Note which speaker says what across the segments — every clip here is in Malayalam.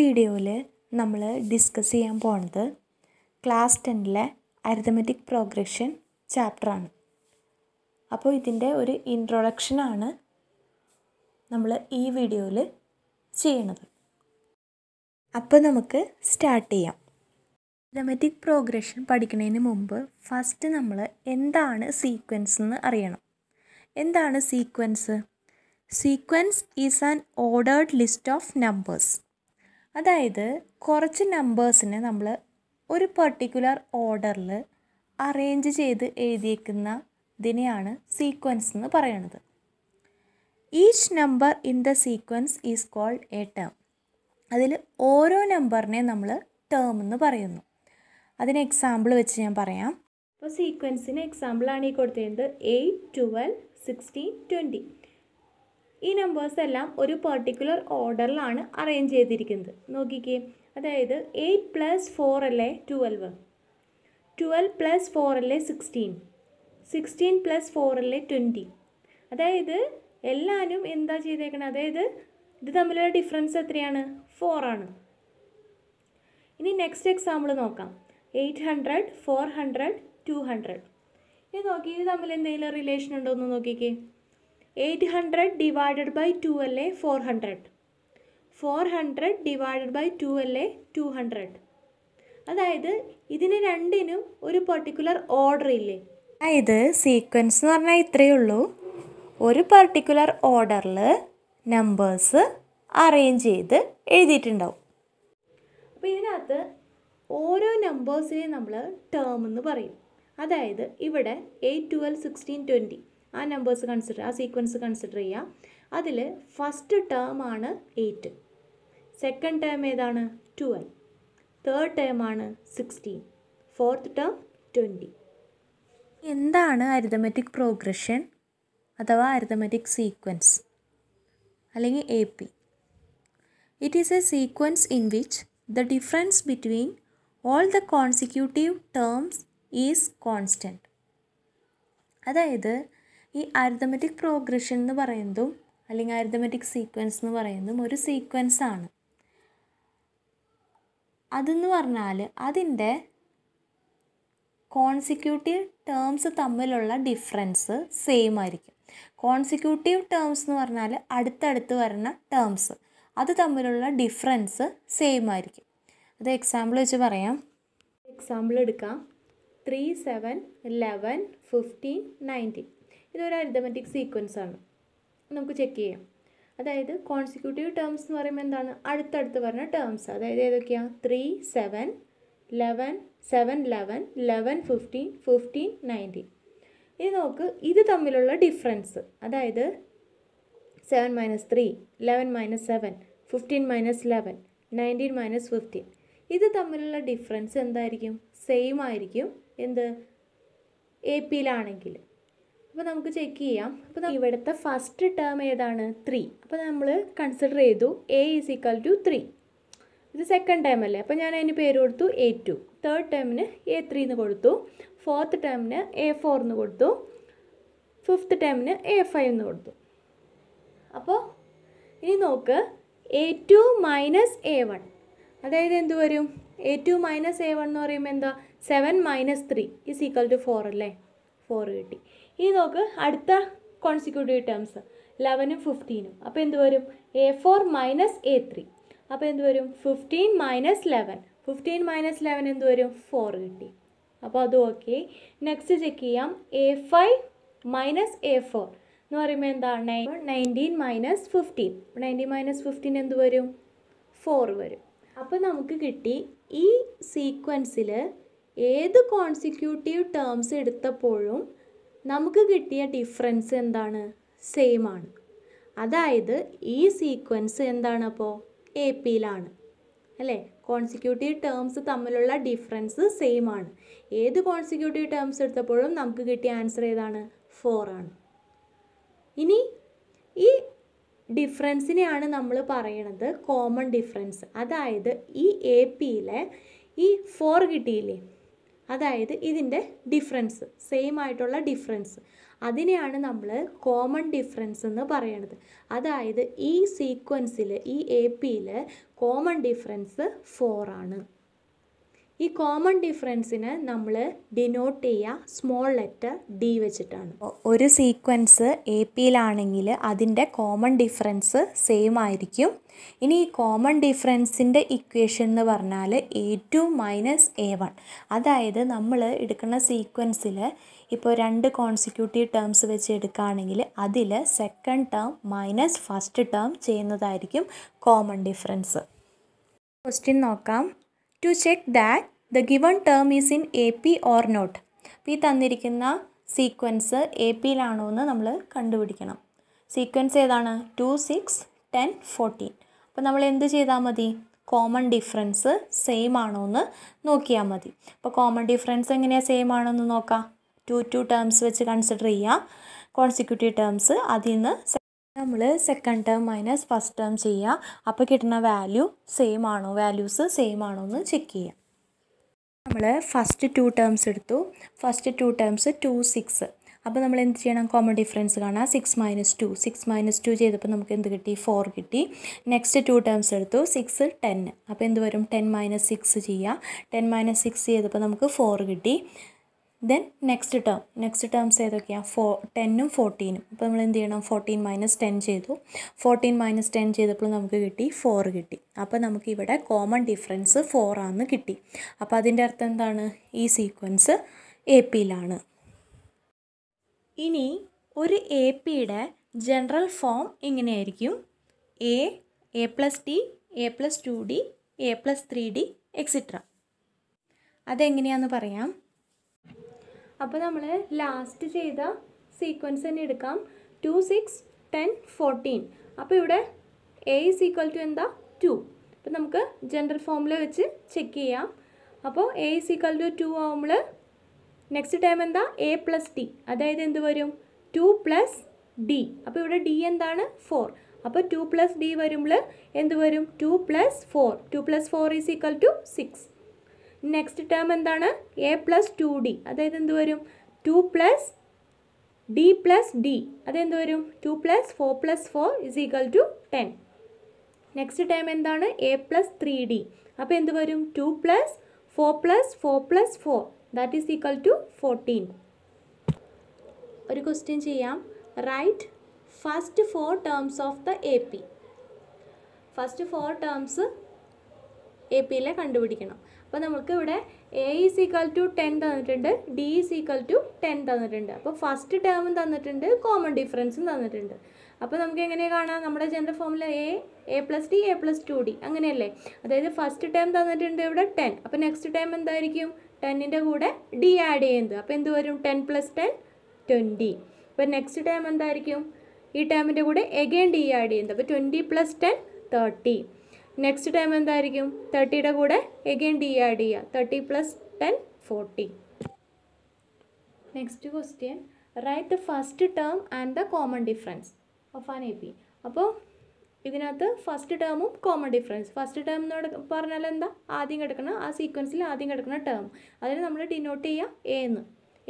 Speaker 1: വീഡിയോയിൽ നമ്മൾ ഡിസ്കസ് ചെയ്യാൻ പോണത് ക്ലാസ് ടെൻ്റിലെ അരിതമെറ്റിക് പ്രോഗ്രഷൻ ചാപ്റ്ററാണ് അപ്പോൾ ഇതിൻ്റെ ഒരു ഇൻട്രൊഡക്ഷനാണ് നമ്മൾ ഈ വീഡിയോയിൽ ചെയ്യണത് അപ്പോൾ നമുക്ക് സ്റ്റാർട്ട് ചെയ്യാം അരിതമെറ്റിക് പ്രോഗ്രഷൻ പഠിക്കുന്നതിന് മുമ്പ് ഫസ്റ്റ് നമ്മൾ എന്താണ് സീക്വൻസ് എന്ന് അറിയണം എന്താണ് sequence sequence is an ordered list of numbers അതായത് കുറച്ച് നമ്പേഴ്സിനെ നമ്മൾ ഒരു പെർട്ടിക്കുലർ ഓർഡറിൽ അറേഞ്ച് ചെയ്ത് എഴുതിയേക്കുന്ന ഇതിനെയാണ് സീക്വൻസ് എന്ന് പറയുന്നത് each number in the sequence is called a term അതിൽ ഓരോ നമ്പറിനെ നമ്മൾ ടേം എന്ന് പറയുന്നു അതിന് എക്സാമ്പിൾ വെച്ച് ഞാൻ പറയാം ഇപ്പോൾ സീക്വൻസിന് എക്സാമ്പിളാണ് ഈ കൊടുത്തിരുന്നത് എയ്റ്റ് ട്വൽവ് സിക്സ്റ്റീൻ ട്വൻറ്റി ഈ നമ്പേഴ്സ് എല്ലാം ഒരു പെർട്ടിക്കുലർ ഓർഡറിലാണ് അറേഞ്ച് ചെയ്തിരിക്കുന്നത് നോക്കിക്കേ അതായത് എയ്റ്റ് പ്ലസ് ഫോർ അല്ലേ ട്വൽവ് ട്വൽവ് പ്ലസ് ഫോർ അല്ലേ സിക്സ്റ്റീൻ സിക്സ്റ്റീൻ പ്ലസ് ഫോർ അല്ലേ ട്വൻറ്റി അതായത് എല്ലാവരും എന്താ ചെയ്തേക്കണം അതായത് ഇത് തമ്മിലുള്ള ഡിഫറൻസ് എത്രയാണ് ഫോറാണ് ഇനി നെക്സ്റ്റ് എക്സാമ്പിൾ നോക്കാം eight hundred four hundred two hundred ഇത് നോക്കി ഇത് തമ്മിൽ എന്തെങ്കിലും റിലേഷൻ ഉണ്ടോ എന്ന് നോക്കിക്കേ eight hundred divided by two അല്ലേ four hundred four hundred divided by two അല്ലേ ടു ഹൺഡ്രഡ് അതായത് ഇതിന് രണ്ടിനും ഒരു പെർട്ടിക്കുലർ ഓർഡർ ഇല്ലേ അതായത് സീക്വൻസ് എന്ന് പറഞ്ഞാൽ ഇത്രയേ ഉള്ളൂ ഒരു പെർട്ടിക്കുലർ ഓർഡറിൽ നമ്പേഴ്സ് അറേഞ്ച് ചെയ്ത് എഴുതിയിട്ടുണ്ടാവും അപ്പോൾ ഇതിനകത്ത് ഓരോ നമ്പേഴ്സിനെയും നമ്മൾ ടേം എന്ന് പറയും അതായത് ഇവിടെ എയ്റ്റ് ട്വൽവ് സിക്സ്റ്റീൻ ട്വൻറ്റി ആ നമ്പേഴ്സ് കൺസിഡർ ആ സീക്വൻസ് കൺസിഡർ ചെയ്യുക അതിൽ ഫസ്റ്റ് ടേം ആണ് എയ്റ്റ് സെക്കൻഡ് ടേം ഏതാണ് ട്വൽവ് തേർഡ് ടേം ആണ് സിക്സ്റ്റീൻ ഫോർത്ത് ടേം ട്വൻറ്റി എന്താണ് അരിതമെറ്റിക് പ്രോഗ്രഷൻ അഥവാ അരിതമെറ്റിക് സീക്വൻസ് അല്ലെങ്കിൽ A P it is a sequence in which the difference between all the consecutive terms is constant അതായത് ഈ അരിതമെറ്റിക് പ്രോഗ്രഷൻ എന്ന് പറയുന്നതും അല്ലെങ്കിൽ അരിതമെറ്റിക് സീക്വൻസ് എന്ന് പറയുന്നതും ഒരു സീക്വൻസ് ആണ് അതെന്ന് പറഞ്ഞാൽ അതിൻ്റെ കോൺസിക്യൂട്ടീവ് ടേംസ് തമ്മിലുള്ള ഡിഫറൻസ് സെയിം ആയിരിക്കും കോൺസിക്യൂട്ടീവ് ടേംസ് എന്ന് പറഞ്ഞാൽ അടുത്തടുത്ത് വരുന്ന ടേംസ് അത് തമ്മിലുള്ള ഡിഫറൻസ് സെയിം ആയിരിക്കും അത് എക്സാമ്പിൾ വെച്ച് പറയാം എക്സാമ്പിൾ എടുക്കാം three seven eleven fifteen nineteen ഇതൊരു അരിതമെറ്റിക് സീക്വൻസ് ആണ് നമുക്ക് ചെക്ക് ചെയ്യാം അതായത് കോൺസിക്യൂട്ടീവ് ടേംസ് എന്ന് പറയുമ്പോൾ എന്താണ് അടുത്തടുത്ത് പറഞ്ഞ ടേംസ് അതായത് ഏതൊക്കെയാണ് three seven eleven seven eleven eleven fifteen fifteen nineteen ഇനി നോക്ക് ഇത് തമ്മിലുള്ള ഡിഫറൻസ് അതായത് seven minus three eleven minus seven fifteen minus eleven nineteen minus fifteen ഇത് തമ്മിലുള്ള ഡിഫറൻസ് എന്തായിരിക്കും സെയിം ആയിരിക്കും എന്ത് എ പിയിലാണെങ്കിൽ അപ്പോൾ നമുക്ക് ചെക്ക് ചെയ്യാം അപ്പം ഇവിടുത്തെ ഫസ്റ്റ് ടേം ഏതാണ് ത്രീ അപ്പോൾ നമ്മൾ കൺസിഡർ ചെയ്തു A is equal to three ഇത് സെക്കൻഡ് ടേം അല്ലേ അപ്പോൾ ഞാൻ അതിന് പേര് കൊടുത്തു എ ടു തേർഡ് ടേമിന് എ ത്രീ എന്ന് കൊടുത്തു ഫോർത്ത് ടേമിന് എ ഫോർ എന്ന് കൊടുത്തു ഫിഫ്ത്ത് ടേമിന് എ ഫൈവ് എന്ന് കൊടുത്തു അപ്പോൾ ഇനി നോക്ക് A two minus A one അതായത് എന്ത് വരും A two minus A one എന്ന് പറയുമ്പോൾ എന്താ seven minus three is equal to four അല്ലേ ഫോർ കിട്ടി ഇനി നോക്ക് അടുത്ത കോൺസിക്യൂട്ടീവ് ടേംസ് ലെവനും ഫിഫ്റ്റീനും അപ്പോൾ എന്ത് വരും A four minus A three അപ്പോൾ എന്ത് വരും fifteen minus eleven fifteen minus eleven എന്ത് വരും ഫോർ കിട്ടി അപ്പോൾ അത് ഓക്കെ നെക്സ്റ്റ് ചെക്ക് ചെയ്യാം A five minus A four എന്ന് പറയുമ്പോൾ എന്താ nine nineteen minus fifteen nineteen minus fifteen എന്ത് വരും ഫോർ വരും അപ്പോൾ നമുക്ക് കിട്ടി ഈ സീക്വൻസിൽ ഏത് കോൺസിക്യൂട്ടീവ് ടേംസ് എടുത്തപ്പോഴും നമുക്ക് കിട്ടിയ ഡിഫറൻസ് എന്താണ് സെയിം ആണ് അതായത് ഈ സീക്വൻസ് എന്താണ് അപ്പോൾ എ പിയിലാണ് അല്ലേ കോൺസിക്യൂട്ടീവ് ടേംസ് തമ്മിലുള്ള ഡിഫറൻസ് സെയിം ആണ് ഏത് കോൺസിക്യൂട്ടീവ് ടേംസ് എടുത്തപ്പോഴും നമുക്ക് കിട്ടിയ ആൻസർ ഏതാണ് ഫോർ ആണ് ഇനി ഈ ഡിഫറൻസിനെയാണ് നമ്മൾ പറയണത് കോമൺ ഡിഫറൻസ് അതായത് ഈ എ പിയിലെ ഈ ഫോർ കിട്ടിയില്ലേ അതായത് ഇതിൻ്റെ ഡിഫറൻസ് സെയിം ആയിട്ടുള്ള ഡിഫറൻസ് അതിനെയാണ് നമ്മൾ കോമൺ ഡിഫറൻസ് എന്ന് പറയുന്നത് അതായത് ഈ സീക്വൻസിൽ ഈ എ പിയിൽ കോമൺ ഡിഫറൻസ് ഫോറാണ് ഈ കോമൺ ഡിഫറൻസിനെ നമ്മൾ ഡിനോട്ട് ചെയ്യുക സ്മോൾ ലെറ്റർ ഡി വെച്ചിട്ടാണ് ഒരു സീക്വൻസ് എ പിയിലാണെങ്കിൽ അതിൻ്റെ കോമൺ ഡിഫറൻസ് സെയിം ആയിരിക്കും ഇനി ഈ കോമൺ ഡിഫറൻസിൻ്റെ ഇക്വേഷൻ എന്ന് പറഞ്ഞാൽ A two minus A one അതായത് നമ്മൾ എടുക്കുന്ന സീക്വൻസിൽ ഇപ്പോൾ രണ്ട് കോൺസിക്യൂട്ടീവ് ടേംസ് വെച്ച് എടുക്കുകയാണെങ്കിൽ അതിൽ second term minus first term ചെയ്യുന്നതായിരിക്കും കോമൺ ഡിഫറൻസ് ക്വസ്റ്റ്യൻ നോക്കാം to check that the given term is in A P or not അപ്പോൾ ഈ തന്നിരിക്കുന്ന സീക്വൻസ് എ പിയിലാണോ എന്ന് നമ്മൾ കണ്ടുപിടിക്കണം സീക്വൻസ് ഏതാണ് ടു സിക്സ് ടെൻ ഫോർട്ടീൻ അപ്പോൾ നമ്മൾ എന്ത് ചെയ്താൽ മതി കോമൺ ഡിഫറൻസ് സെയിം ആണോ എന്ന് നോക്കിയാൽ മതി അപ്പോൾ കോമൺ ഡിഫറൻസ് എങ്ങനെയാണ് സെയിം ആണോ എന്ന് നോക്കാം ടു ടു ടേംസ് വെച്ച് കൺസിഡർ ചെയ്യുക കോൺസിക്യൂട്ടീവ് ടേംസ് അതിൽ നിന്ന് നമ്മൾ second term minus first term ചെയ്യുക അപ്പോൾ കിട്ടുന്ന വാല്യൂ സെയിം ആണോ വാല്യൂസ് സെയിം ആണോ എന്ന് ചെക്ക് ചെയ്യാം നമ്മൾ ഫസ്റ്റ് ടു ടേംസ് എടുത്തു first two terms two six അപ്പോൾ നമ്മൾ എന്ത് ചെയ്യണം കോമൺ ഡിഫറൻസ് കാണാം six minus two six minus two ചെയ്തപ്പോൾ നമുക്ക് എന്ത് കിട്ടി ഫോർ കിട്ടി നെക്സ്റ്റ് ടു ടേംസ് എടുത്തു സിക്സ് ടെൻ അപ്പോൾ എന്ത് വരും ടെൻ മൈനസ് സിക്സ് ചെയ്യുക ടെൻ മൈനസ് സിക്സ് ചെയ്തപ്പോൾ നമുക്ക് ഫോർ കിട്ടി then next term next terms ഏതൊക്കെയാണ് ഫോ ടെന്നും ഫോർട്ടീനും അപ്പോൾ നമ്മൾ എന്ത് ചെയ്യണം ഫോർട്ടീൻ മൈനസ് ടെൻ ചെയ്തു ഫോർട്ടീൻ മൈനസ് ടെൻ ചെയ്തപ്പോൾ നമുക്ക് കിട്ടി ഫോർ കിട്ടി അപ്പോൾ നമുക്കിവിടെ കോമൺ ഡിഫറൻസ് ഫോർ ആണെന്ന് കിട്ടി അപ്പോൾ അതിൻ്റെ അർത്ഥം എന്താണ് ഈ സീക്വൻസ് എ പിയിലാണ് ഇനി ഒരു എ പിയുടെ ജനറൽ ഫോം ഇങ്ങനെയായിരിക്കും A A plus D A plus two D A plus three D extra അതെങ്ങനെയാണെന്ന് പറയാം അപ്പോൾ നമ്മൾ ലാസ്റ്റ് ചെയ്ത സീക്വൻസ് തന്നെ എടുക്കാം ടു സിക്സ് ടെൻ ഫോർട്ടീൻ അപ്പോൾ ഇവിടെ എ ഇസ് ഈക്വൽ ടു എന്താ ടു അപ്പോൾ നമുക്ക് ജനറൽ ഫോമിൽ വെച്ച് ചെക്ക് ചെയ്യാം അപ്പോൾ A is equal to two ആവുമ്പോൾ നെക്സ്റ്റ് ടൈം എന്താ എ പ്ലസ് ഡി അതായത് എന്ത് വരും ടു പ്ലസ് ഡി അപ്പോൾ ഇവിടെ ഡി എന്താണ് ഫോർ അപ്പോൾ ടു പ്ലസ് ഡി വരുമ്പോൾ എന്ത് വരും two plus four two plus four is equal to six next term എന്താണ് എ പ്ലസ് ടു ഡി അതായത് എന്ത് വരും two plus D plus D അതെന്ത് വരും two plus four plus four is equal to ten next term എന്താണ് എ പ്ലസ് ത്രീ ഡി അപ്പോൾ എന്ത് വരും two plus four plus four plus four that is equal to fourteen ഒരു ക്വസ്റ്റ്യൻ ചെയ്യാം write first four terms of the A P first four terms A പിയിലെ കണ്ടുപിടിക്കണം അപ്പോൾ നമുക്ക് ഇവിടെ A is equal to ten തന്നിട്ടുണ്ട് D is equal to ten തന്നിട്ടുണ്ട് അപ്പോൾ ഫസ്റ്റ് ടേമും തന്നിട്ടുണ്ട് കോമൺ ഡിഫറൻസും തന്നിട്ടുണ്ട് അപ്പോൾ നമുക്ക് എങ്ങനെ കാണാം നമ്മുടെ ജനറൽ ഫോമിൽ A A plus D A plus two D അങ്ങനെയല്ലേ അതായത് ഫസ്റ്റ് ടേം തന്നിട്ടുണ്ട് ഇവിടെ ടെൻ അപ്പോൾ നെക്സ്റ്റ് ടേം എന്തായിരിക്കും ടെന്നിൻ്റെ കൂടെ ഡി ആഡ് ചെയ്യുന്നത് അപ്പോൾ എന്ത് വരും ടെൻ പ്ലസ് ടെൻ ട്വൻറ്റി അപ്പോൾ നെക്സ്റ്റ് ടേം എന്തായിരിക്കും ഈ ടേമിൻ്റെ കൂടെ എഗെയിൻ ഡി ആഡ് ചെയ്യുന്നത് അപ്പോൾ twenty plus ten thirty next time എന്തായിരിക്കും തേർട്ടിയുടെ കൂടെ എഗെയിൻ ഡി ആഡ് ചെയ്യുക thirty plus ten forty next question write the first term and the common difference of an A P അപ്പോൾ ഇതിനകത്ത് ഫസ്റ്റ് ടേമും കോമൺ ഡിഫറൻസ് ഫസ്റ്റ് ടേം എന്ന് പറഞ്ഞാൽ എന്താ ആദ്യം കിടക്കുന്ന ആ സീക്വൻസിൽ ആദ്യം കിടക്കുന്ന ടേം അതിന് നമ്മൾ ഡിനോട്ട് ചെയ്യുക എ എന്ന്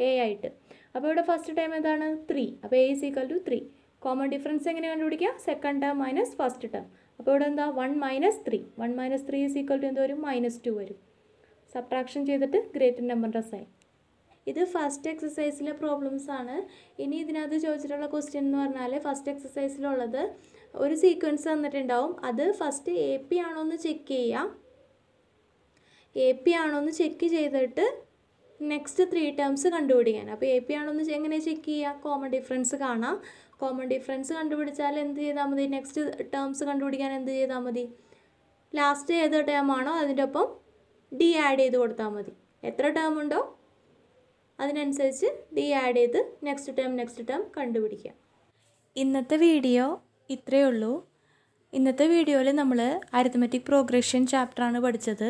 Speaker 1: എ ആയിട്ട് അപ്പോൾ ഇവിടെ ഫസ്റ്റ് ടൈം എന്താണ് ത്രീ അപ്പോൾ a is equal to three common difference എങ്ങനെ കണ്ടുപിടിക്കുക second term minus first term അപ്പോൾ ഇവിടെ എന്താ one minus three one minus three is equal to എന്ത് വരും മൈനസ് ടു വരും സബ്ട്രാക്ഷൻ ചെയ്തിട്ട് ഗ്രേറ്റർ നമ്പറിൻ്റെ സൈൻ ഇത് ഫസ്റ്റ് എക്സസൈസിലെ പ്രോബ്ലംസ് ആണ് ഇനി ഇതിനകത്ത് ചോദിച്ചിട്ടുള്ള ക്വസ്റ്റ്യൻ എന്ന് പറഞ്ഞാൽ ഫസ്റ്റ് എക്സസൈസിലുള്ളത് ഒരു സീക്വൻസ് തന്നിട്ടുണ്ടാവും അത് ഫസ്റ്റ് എ പി ആണോ എന്ന് ചെക്ക് ചെയ്യാം എ പി ആണോ എന്ന് ചെക്ക് ചെയ്തിട്ട് നെക്സ്റ്റ് ത്രീ ടേംസ് കണ്ടുപിടിക്കാൻ അപ്പോൾ എ പി ആണോ എന്ന് എങ്ങനെ ചെക്ക് ചെയ്യുക കോമൺ ഡിഫറൻസ് കാണാം കോമൺ ഡിഫറൻസ് കണ്ടുപിടിച്ചാൽ എന്ത് ചെയ്താൽ മതി നെക്സ്റ്റ് ടേംസ് കണ്ടുപിടിക്കാൻ എന്ത് ചെയ്താൽ മതി ലാസ്റ്റ് ഏത് ആണോ അതിൻ്റെ ഒപ്പം ഡി ആഡ് ചെയ്ത് കൊടുത്താൽ മതി എത്ര ടേം ഉണ്ടോ അതിനനുസരിച്ച് ഡി ആഡ് ചെയ്ത് നെക്സ്റ്റ് ടേം നെക്സ്റ്റ് ടേം കണ്ടുപിടിക്കാം ഇന്നത്തെ വീഡിയോ ഇത്രയേ ഉള്ളൂ ഇന്നത്തെ വീഡിയോയിൽ നമ്മൾ അരിത്മെറ്റിക് പ്രോഗ്രഷൻ ചാപ്റ്ററാണ് പഠിച്ചത്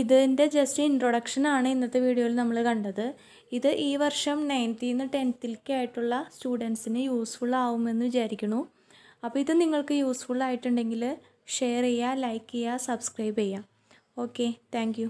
Speaker 1: ഇതിൻ്റെ ജസ്റ്റ് ഇൻട്രൊഡക്ഷനാണ് ഇന്നത്തെ വീഡിയോയിൽ നമ്മൾ കണ്ടത് ഇത് ഈ വർഷം നയൻത്തിൽ നിന്ന് ടെൻത്തിലേക്ക് ആയിട്ടുള്ള സ്റ്റുഡൻസിന് യൂസ്ഫുൾ ആവുമെന്ന് വിചാരിക്കുന്നു അപ്പോൾ ഇത് നിങ്ങൾക്ക് യൂസ്ഫുൾ ആയിട്ടുണ്ടെങ്കിൽ ഷെയർ ചെയ്യുക ലൈക്ക് ചെയ്യുക സബ്സ്ക്രൈബ് ചെയ്യുക ഓക്കെ താങ്ക്